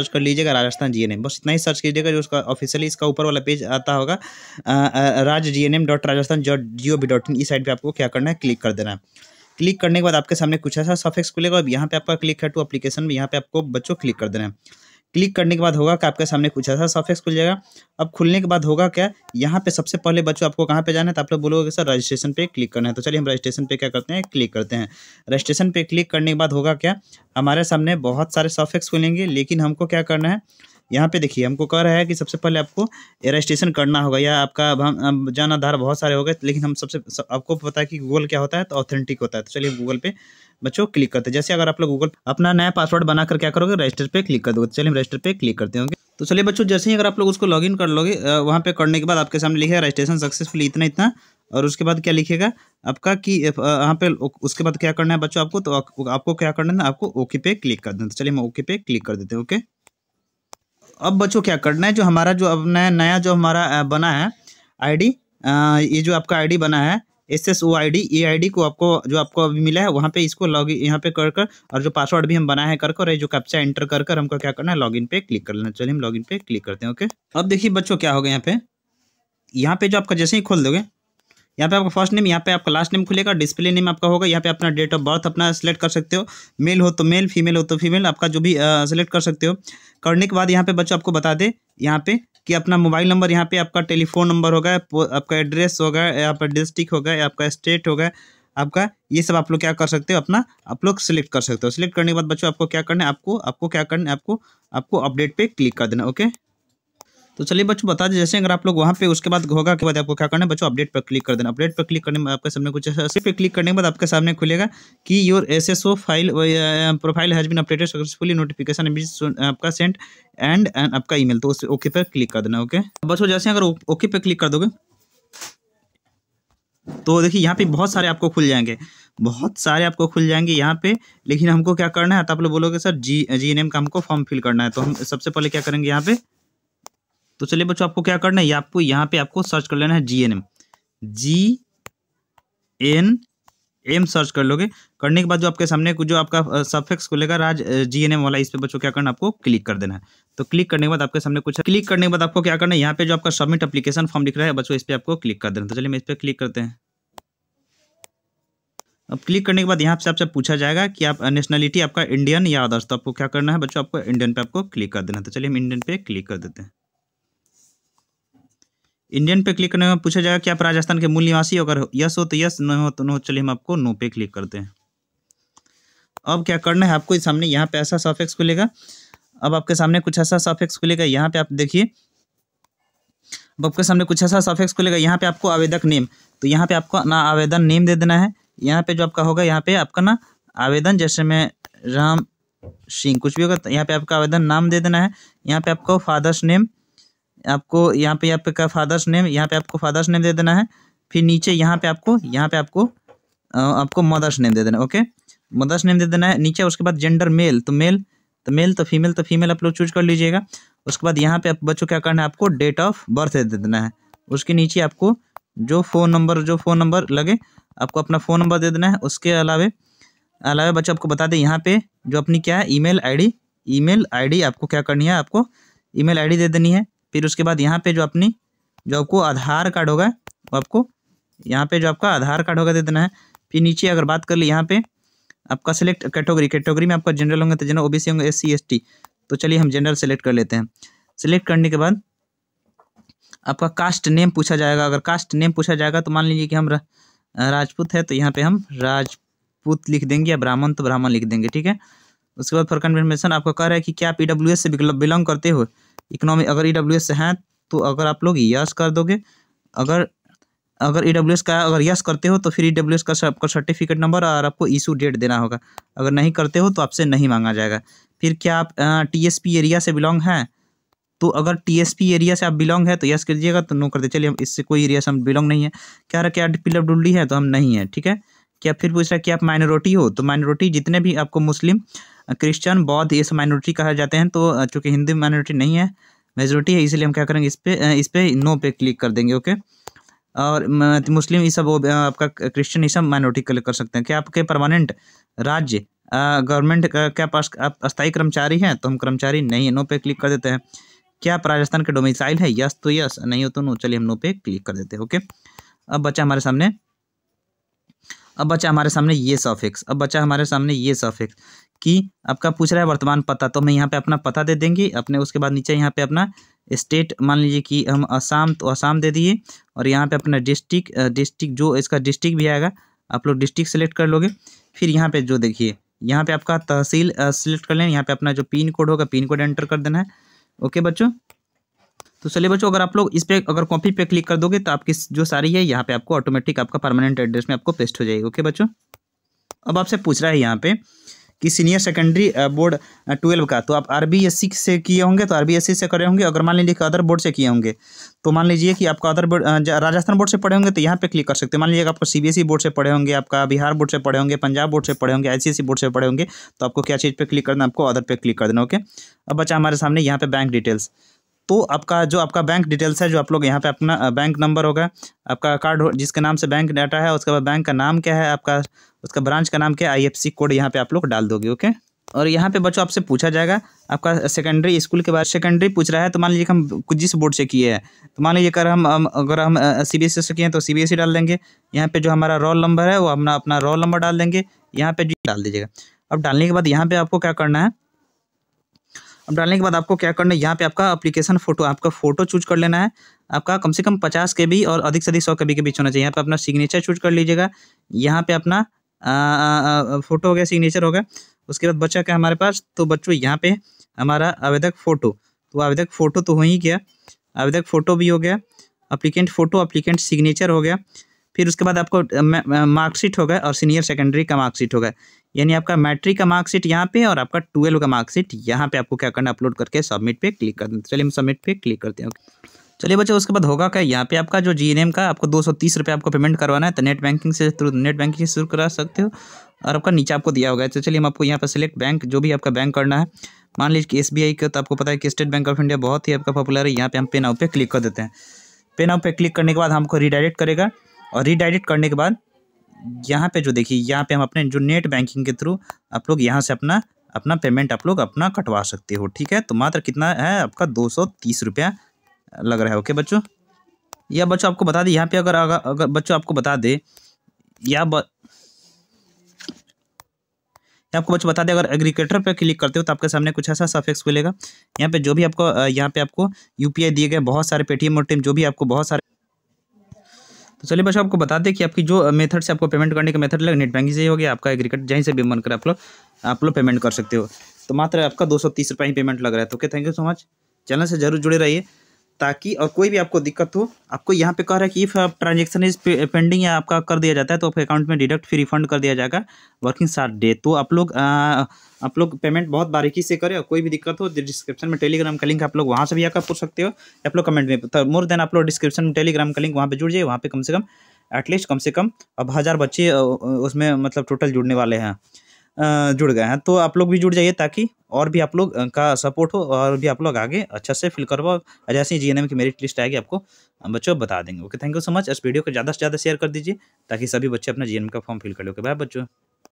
search कर लीजिएगा Rajasthan GNM बस इतना ही सर्च कीजिएगा जो उसका ऑफिशियली इसका ऊपर वाला पेज आता होगा Raj G N M dot Rajasthan G O V dot in इस साइड पर आपको क्या करना है क्लिक कर देना है क्लिक करने के बाद आपके सामने कुछ ऐसा सफेक्स खुलेगा और यहाँ पे आपका क्लिक है टू एप्लीकेशन में यहाँ पे आपको बच्चों क्लिक कर देना है क्लिक करने के बाद होगा कि आपके सामने कुछ ऐसा सफेक्स खुल जाएगा अब खुलने के बाद होगा क्या यहाँ पे सबसे पहले बच्चों आपको कहाँ पे जाना है तो आप लोग बोलोगे सर रजिस्ट्रेशन पे क्लिक करना है तो चलिए हम रजिस्ट्रेशन पे क्या करते हैं क्लिक करते हैं रजिस्ट्रेशन पे क्लिक करने के बाद होगा क्या हमारे सामने बहुत सारे सफेक्स खुलेंगे लेकिन हमको क्या करना है यहाँ पे देखिए हमको कह रहा है कि सबसे पहले आपको रजिस्ट्रेशन करना होगा या आपका हम जान आधार बहुत सारे हो गए लेकिन हम सबसे सब, आपको पता है कि गूगल क्या होता है तो ऑथेंटिक होता है तो चलिए गूगल पे बच्चों क्लिक करते हैं जैसे अगर आप लोग गूगल अपना नया पासवर्ड बनाकर क्या करोगे रजिस्टर पे क्लिक कर दोगे तो चलिए हम रजिस्टर पे क्लिक करते होंगे तो चलिए बच्चों जैसे ही अगर आप लोग उसको लॉग कर लोगे वहाँ पे करने के बाद आपके सामने लिखेगा रजिस्ट्रेशन सक्सेसफुल इतना इतना और उसके बाद क्या लिखेगा आपका कि यहाँ पे उसके बाद क्या करना है बच्चों आपको तो आपको क्या करना है आपको ओके पे क्लिक कर देना तो चलिए हम ओके पे क्लिक कर देते हैं ओके अब बच्चों क्या करना है जो हमारा जो अब नया नया जो हमारा बना है आईडी ये जो आपका आईडी बना है S S O I D A I D को आपको जो आपको अभी मिला है वहाँ पे इसको लॉग इन यहाँ पे कर कर और जो पासवर्ड भी हम बनाए हैं कर कर जो कैप्चा एंटर कर कर हमको क्या करना है लॉगिन पे क्लिक कर लेना चलिए हम लॉगिन पे क्लिक करते हैं ओके अब देखिए बच्चों क्या होगा यहाँ पे यहाँ पे जो आपका जैसे ही खोल दोगे यहाँ पे आपका फर्स्ट नेम यहाँ पे आपका लास्ट नेम खुलेगा डिस्प्ले नेम आपका होगा यहाँ पे अपना डेट ऑफ बर्थ अपना सेलेक्ट कर सकते हो मेल हो तो मेल फीमेल हो तो फीमेल आपका जो भी सेलेक्ट कर सकते हो करने के बाद यहाँ पे बच्चों आपको बता दे यहाँ पे कि अपना मोबाइल नंबर यहाँ पे आपका टेलीफोन नंबर होगा आपका एड्रेस होगा आपका डिस्ट्रिक्ट होगा आपका स्टेट होगा आपका ये सब आप लोग क्या कर सकते हो अपना आप लोग सिलेक्ट कर सकते हो सिलेक्ट करने के बाद बच्चों आपको क्या करना है आपको आपको क्या करना है आपको आपको अपडेट पर क्लिक कर देना ओके तो चलिए बच्चों बता दें जैसे अगर आप लोग वहाँ पे उसके बाद होगा के बाद आपको क्या करना है बच्चों अपडेट पर क्लिक कर देना अपडेट पर क्लिक करने में आपके सामने कुछ अपडेट पे क्लिक करने के बाद आपके सामने खुलेगा कि your S S O file profile has been updated successfully notification आपका सेंड एंड एंड आपका ई तो उस ओके पर क्लिक कर देना ओके बच्चों जैसे अगर ओके पर क्लिक कर दोगे तो देखिए यहाँ पे बहुत सारे आपको खुल जाएंगे बहुत सारे आपको खुल जाएंगे यहाँ पे लेकिन हमको क्या करना है तो आप लोग बोलोगे sir ji G N M का हमको फॉर्म फिल करना है तो हम सबसे पहले क्या करेंगे यहाँ पे तो चलिए बच्चों आपको क्या करना है आपको यहाँ पे आपको सर्च कर लेना है G N M G N M search कर लोगे करने के बाद जो आपके सामने जो आपका सफेक्स खुलेगा राज जी एन एम वाला इस पे बच्चों क्या करना आपको क्लिक कर देना है तो क्लिक करने के बाद आपके सामने कुछ क्लिक करने के बाद आपको क्या करना है यहाँ पे जो आपका सबमिट अपलीकेशन फॉर्म लिख रहा है बच्चों इस पर आपको क्लिक कर देना तो चलिए मैं इस पर क्लिक करते हैं अब क्लिक करने के बाद यहाँ से आपसे पूछा जाएगा कि आप नेशनलिटी आपका इंडियन या अदर्स तो आपको क्या करना है बच्चों आपको इंडियन पे आपको क्लिक कर देना है तो चलिए हम इंडियन पे क्लिक कर देते हैं इंडियन पे क्लिक करने में पूछा जाएगा कि आप राजस्थान के मूल निवासी अगर यस हो तो यस न हो तो हो चलिए हम आपको नो पे क्लिक करते हैं अब क्या करना है आपको सामने यहाँ पे ऐसा सॉफेक्स खुलेगा अब आपके सामने कुछ ऐसा सॉफेक्स खुलेगा यहाँ पे आप देखिए अब आपके सामने कुछ ऐसा सॉफेक्स खुलेगा यहाँ पे आपको आवेदक नेम तो यहाँ पे आपको ना आवेदन नेम दे देना है यहाँ पे जो आपका होगा यहाँ पे आपका ना आवेदन जैसे मैं राम सिंह कुछ भी होगा तो यहाँ पे आपका आवेदन नाम दे देना है यहाँ पे आपको फादर्स नेम आपको यहाँ पे आपका फादर्स नेम यहाँ पे आपको फादर्स नेम दे देना है फिर नीचे यहाँ पे आपको यहाँ पे आपको आपको मदर्स नेम दे देना ओके मदर्स नेम दे देना है नीचे उसके बाद जेंडर मेल तो मेल तो मेल तो फीमेल तो फीमेल आप लोग चूज कर लीजिएगा उसके बाद यहाँ पे आप बच्चों क्या करना है आपको डेट ऑफ बर्थ दे देना है उसके नीचे आपको जो फ़ोन नंबर जो फ़ोन नंबर लगे आपको अपना फ़ोन नंबर दे देना है उसके अलावे अलावा बच्चों आपको बता दें यहाँ पे जो अपनी क्या है ईमेल आईडी ईमेल आईडी आपको क्या करनी है आपको ईमेल आईडी दे देनी है फिर उसके बाद यहाँ पे जो अपनी जो आपको आधार कार्ड होगा वो आपको यहाँ पे जो आपका आधार कार्ड होगा दे देना है फिर नीचे अगर बात कर ली यहाँ पे आपका सिलेक्ट कैटेगरी कैटेगरी में आपका जनरल होंगे तो जनरल ओ होंगे एस सी तो चलिए हम जनरल सेलेक्ट कर लेते हैं सेलेक्ट करने के बाद आपका कास्ट नेम पूछा जाएगा अगर कास्ट नेम पूछा जाएगा तो मान लीजिए कि हम राजपूत है तो यहाँ पे हम राजपूत लिख देंगे या ब्राह्मण तो ब्राह्मण लिख देंगे ठीक है उसके बाद फॉर कन्फर्मेशन आपको कह रहा है कि क्या पी से बिलोंग करते हो इकोनॉमी अगर ई e डब्ल्यू से हैं तो अगर आप लोग यस कर दोगे अगर अगर ई e एस का अगर यस करते हो तो फिर ई डब्ल्यू एस का आपका सर्टिफिकेट नंबर और आपको इशू डेट देना होगा अगर नहीं करते हो तो आपसे नहीं मांगा जाएगा फिर क्या आप टी एस पी एरिया से बिलोंग हैं तो अगर टी एस पी एरिया से आप बिलोंग है तो यस कीजिएगा तो नो करते चलिए हम इससे कोई एरिया से हम बिलोंग नहीं है क्या रहा क्या पी है तो हम नहीं है ठीक है क्या फिर पूछ रहा है कि आप माइनॉरिटी हो तो माइनॉरिटी जितने भी आपको मुस्लिम क्रिश्चियन बौद्ध ये सब माइनॉरिटी कहा जाते हैं तो चूँकि हिंदी माइनॉरिटी नहीं है मेजोरिटी है इसलिए हम क्या करेंगे इस पर इस पर नो पे क्लिक कर देंगे ओके और मुस्लिम ये सब आपका क्रिश्चियन ये सब माइनॉरिटी क्लिक कर सकते हैं क्या आपके परमानेंट राज्य गवर्नमेंट का क्या पास आप अस्थायी कर्मचारी हैं तो हम कर्मचारी नहीं है नो पे क्लिक कर देते हैं क्या आप राजस्थान के डोमिसाइल है यस तो यस नहीं हो तो नो चलिए हम नो पे क्लिक कर देते हैं ओके अब बच्चा हमारे सामने अब बचा हमारे सामने ये सफिक्स अब बचा हमारे सामने ये सफिक्स कि आपका पूछ रहा है वर्तमान पता तो हमें यहाँ पे अपना पता दे देंगे अपने उसके बाद नीचे यहाँ पे अपना स्टेट मान लीजिए कि हम असम तो असम दे दिए और यहाँ पे अपना डिस्ट्रिक्ट डिस्ट्रिक्ट जो इसका डिस्ट्रिक्ट भी आएगा आप लोग डिस्ट्रिक्ट सेलेक्ट कर लोगे फिर यहाँ पे जो देखिए यहाँ पे आपका तहसील सेलेक्ट कर लें यहाँ पे अपना जो पिन कोड होगा पिन कोड एंटर कर देना है ओके बच्चों तो चलिए बच्चों अगर आप लोग इस पर अगर कॉपी पे क्लिक कर दोगे तो आपकी जो सारी है यहाँ पे आपको ऑटोमेटिक आपका परमानेंट एड्रेस में आपको पेस्ट हो जाएगी ओके बच्चों अब आपसे पूछ रहा है यहाँ पे कि सीनियर सेकेंडरी बोर्ड ट्वेल्व का तो आप आर से किए होंगे तो आर से करे होंगे अगर मान लीजिए कि अदर बोर्ड से किए होंगे तो मान लीजिए कि आपका other board uh, Rajasthan board से पढ़े होंगे तो यहाँ पे क्लिक कर सकते हैं मान लीजिए आपको सीबीएसई बोर्ड e से पढ़े होंगे आपका बिहार बोर्ड से पढ़े होंगे पंजाब बोर्ड से पढ़े होंगे सी बोर्ड e से पढ़े होंगे तो आपको क्या चीज़ पर क्लिक करना आपको अदर पे क्लिक कर देना ओके अब बच्चा हमारे सामने यहाँ पे बैंक डिटेल्स तो आपका जो आपका बैंक डिटेल्स है जो आप लोग यहाँ पे अपना बैंक नंबर होगा आपका कार्ड जिसके नाम से बैंक डाटा है उसके बाद बैंक का नाम क्या है आपका उसका ब्रांच का नाम क्या है आई कोड यहाँ पे आप लोग डाल दोगे ओके और यहाँ पे बच्चों आपसे पूछा जाएगा आपका सेकेंडरी स्कूल के बाद सेकेंडरी पूछ रहा है तो मान लीजिए हम कुछ जिस बोर्ड से किए हैं तो मान लीजिए अगर हम अगर हम सी बी एस से किए हैं तो सी बी एस ई डाल देंगे यहाँ पे जो हमारा रोल नंबर है वो अपना अपना रोल नंबर डाल देंगे यहाँ पे डाल दीजिएगा अब डालने के बाद यहाँ पे आपको क्या करना है अब डालने के बाद आपको क्या करना है यहाँ पे आपका अप्लीकेशन फोटो आपका फोटो चूज कर लेना है आपका कम से कम पचास के बी और अधिक से अधिक सौ के बी के बीच होना चाहिए यहाँ पे अपना सिग्नेचर चूज कर लीजिएगा यहाँ पे अपना फोटो हो गया सिग्नेचर हो गया उसके बाद बच्चा क्या हमारे पास तो बच्चों यहाँ पे हमारा आवेदक फ़ोटो तो आवेदक फ़ोटो तो हो ही गया आवेदक फ़ोटो भी हो गया अप्लीकेंट फ़ोटो अप्लीकेंट सिग्नेचर हो गया फिर उसके बाद आपको मार्कशीट गया और सीनियर सेकेंडरी का मार्कशीट गया यानी आपका मैट्रिक का मार्कशीट यहाँ पे और आपका ट्वेल्व का मार्कशीट यहाँ पे आपको क्या करना अपलोड करके सबमिट पे क्लिक कर दें चलिए हम सबमिट पे क्लिक करते हैं चलिए बच्चे उसके बाद होगा क्या यहाँ पे आपका जो जी का आपको दो सौ आपको पेमेंट करवाना है तो नेट बैंकिंग से थ्रू नेट बैंकिंग से शुरू करा सकते हो और आपका नीचे आपको दिया होगा तो चलिए हम आपको यहाँ पर सिलेक्ट बैंक जो भी आपका बैंक करना है मान लीजिए कि एस का तो आपको पता है कि स्टेट बैंक ऑफ इंडिया बहुत ही आपका पॉपुलर है यहाँ पे हम पे नाउ पे क्लिक कर देते हैं पे नाउ पे क्लिक करने के बाद हमको रीडायरेक्ट करेगा और रीडायरेक्ट करने के बाद यहाँ पे जो देखिए यहाँ पे हम अपने जो नेट बैंकिंग के थ्रू आप लोग यहाँ से अपना अपना पेमेंट आप लोग अपना कटवा सकते हो ठीक है तो मात्र कितना है आपका दो सौ तीस रुपया लग रहा है ओके बच्चों या बच्चों आपको बता दें यहाँ पे अगर अगर बच्चों आपको बता दे या ब... आपको बच्चों बता दें अगर एग्रीकेटर पर क्लिक करते हो तो आपके सामने कुछ ऐसा सफेक्स खुलेगा यहाँ पे जो भी आपको यहाँ पे आपको यूपीआई दिए गए बहुत सारे पेटीएम और टीम जो भी आपको बहुत सारे तो चलिए बस आपको बता दें कि आपकी जो मेथड से आपको पेमेंट करने का मेथड लगे नेट बैंकिंग से ही हो गया आपका एग्रीकट जहीं से भी मन कर आप लोग आप लोग पेमेंट कर सकते हो तो मात्र आपका दो सौ तीस रुपये ही पेमेंट लग रहा है तो okay thank you so much channel से जरूर जुड़े रहिए ताकि और कोई भी आपको दिक्कत हो आपको यहाँ पे कह रहा है कि इफ़ ट्रांजेक्शन इज पेंडिंग या आपका कर दिया जाता है तो आपके अकाउंट में डिडक्ट फिर रिफंड कर दिया जाएगा वर्किंग सात डे तो आप लोग uh, आप लोग पेमेंट बहुत बारीकी से करें और कोई भी दिक्कत हो डिस्क्रिप्शन में टेलीग्राम का लिंक आप लोग वहाँ से भी आकर पूछ सकते हो आप लोग कमेंट में मोर तो देन आप लोग डिस्क्रिप्शन में टेलीग्राम का लिंक वहाँ पर जुड़ जाइए वहाँ पर कम से कम एटलीस्ट कम से कम अब हज़ार बच्चे uh, उसमें मतलब टोटल जुड़ने वाले हैं जुड़ गए हैं तो आप लोग भी जुड़ जाइए ताकि और भी आप लोग का सपोर्ट हो और भी आप लोग आगे अच्छा से फिल करवाओ जैसे ही जी की मेरिट लिस्ट आएगी आपको बच्चों बता देंगे okay thank you so much इस वीडियो को ज़्यादा से ज़्यादा शेयर कर दीजिए ताकि सभी बच्चे अपना जी का फॉर्म फिल कर लो ओके बाय बच्चों